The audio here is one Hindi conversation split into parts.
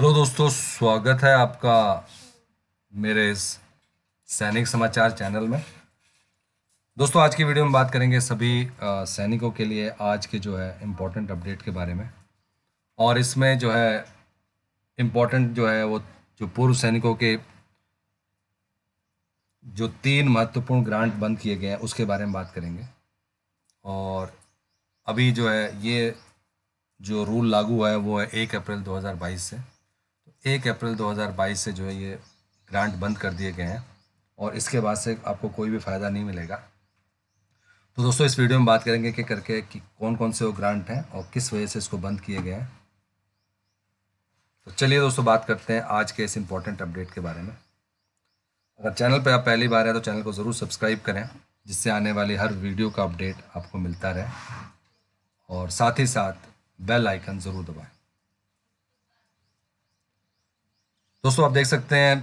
हेलो दोस्तों स्वागत है आपका मेरे इस सैनिक समाचार चैनल में दोस्तों आज की वीडियो में बात करेंगे सभी सैनिकों के लिए आज के जो है इम्पोर्टेंट अपडेट के बारे में और इसमें जो है इम्पोर्टेंट जो है वो जो पूर्व सैनिकों के जो तीन महत्वपूर्ण ग्रांट बंद किए गए हैं उसके बारे में बात करेंगे और अभी जो है ये जो रूल लागू है वो है एक अप्रैल 2022 से एक अप्रैल 2022 से जो है ये ग्रांट बंद कर दिए गए हैं और इसके बाद से आपको कोई भी फ़ायदा नहीं मिलेगा तो दोस्तों इस वीडियो में बात करेंगे कि करके कि कौन कौन से वो ग्रांट हैं और किस वजह से इसको बंद किए गए हैं तो चलिए दोस्तों बात करते हैं आज के इस इम्पोर्टेंट अपडेट के बारे में अगर चैनल पर आप पहली बार हैं तो चैनल को ज़रूर सब्सक्राइब करें जिससे आने वाली हर वीडियो का अपडेट आपको मिलता रहे और साथ ही साथ बेल आइकन ज़रूर दबाएं दोस्तों आप देख सकते हैं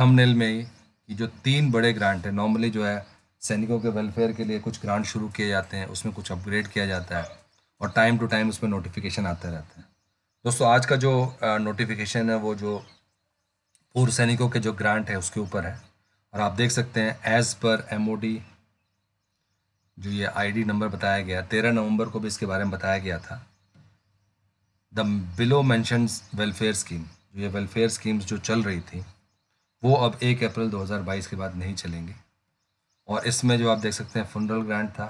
थंबनेल में ही कि जो तीन बड़े ग्रांट हैं नॉर्मली जो है सैनिकों के वेलफेयर के लिए कुछ ग्रांट शुरू किए जाते हैं उसमें कुछ अपग्रेड किया जाता है और टाइम टू टाइम उसमें नोटिफिकेशन आते रहते हैं दोस्तों आज का जो नोटिफिकेशन है वो जो पूर्व सैनिकों के जो ग्रांट है उसके ऊपर है और आप देख सकते हैं एज़ पर एम जो ये आईडी नंबर बताया गया तेरह नवंबर को भी इसके बारे में बताया गया था the below mentioned welfare scheme ये वेलफेयर स्कीम्स जो चल रही थी वो अब एक अप्रैल 2022 के बाद नहीं चलेंगी और इसमें जो आप देख सकते हैं फंडल ग्रांट था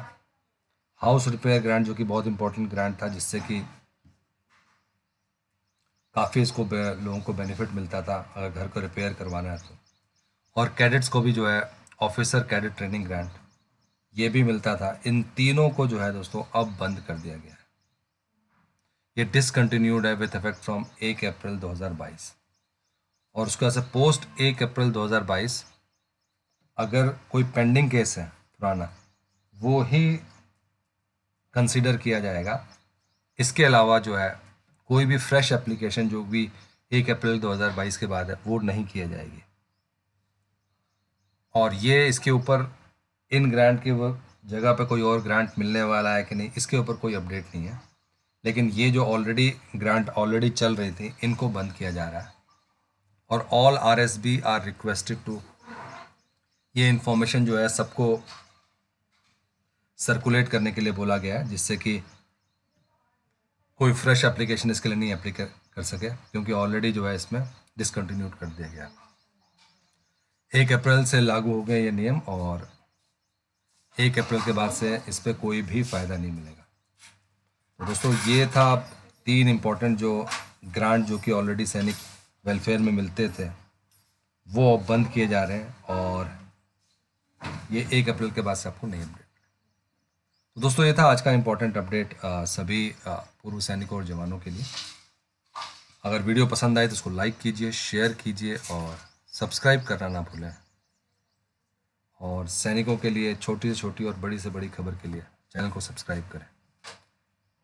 हाउस रिपेयर ग्रांट जो कि बहुत इंपॉर्टेंट ग्रांट था जिससे कि काफ़ी इसको लोगों को बेनिफिट मिलता था अगर घर को रिपेयर करवाना है तो और कैडेट्स को भी जो है ऑफिसर कैडेट ट्रेनिंग ग्रांट ये भी मिलता था इन तीनों को जो है दोस्तों अब बंद कर दिया गया है ये डिसकंटिन्यूड है विथ इफेक्ट फ्रॉम एक अप्रैल 2022 और उसके बाद पोस्ट एक अप्रैल 2022 अगर कोई पेंडिंग केस है पुराना वो ही कंसिडर किया जाएगा इसके अलावा जो है कोई भी फ्रेश एप्लीकेशन जो भी एक अप्रैल 2022 के बाद है वो नहीं किया जाएगी और ये इसके ऊपर इन ग्रांट के जगह पे कोई और ग्रांट मिलने वाला है कि नहीं इसके ऊपर कोई अपडेट नहीं है लेकिन ये जो ऑलरेडी ग्रांट ऑलरेडी चल रही थी इनको बंद किया जा रहा है और all R S B are requested to ये इंफॉर्मेशन जो है सबको सर्कुलेट करने के लिए बोला गया है जिससे कि कोई फ्रेश एप्लीकेशन इसके लिए नहीं अप्लाई कर सके क्योंकि ऑलरेडी जो है इसमें डिसकंटिन्यूड कर दिया गया एक अप्रैल से लागू हो गए ये नियम और एक अप्रैल के बाद से इस पर कोई भी फ़ायदा नहीं मिलेगा तो दोस्तों ये था तीन इम्पोर्टेंट जो ग्रांट जो कि ऑलरेडी सैनिक वेलफेयर में मिलते थे वो अब बंद किए जा रहे हैं और ये एक अप्रैल के बाद से आपको नहीं अपडेट तो दोस्तों ये था आज का इम्पोर्टेंट अपडेट सभी पूर्व सैनिकों और जवानों के लिए अगर वीडियो पसंद आए तो उसको लाइक कीजिए शेयर कीजिए और सब्सक्राइब करना ना भूलें और सैनिकों के लिए छोटी से छोटी और बड़ी से बड़ी खबर के लिए चैनल को सब्सक्राइब करें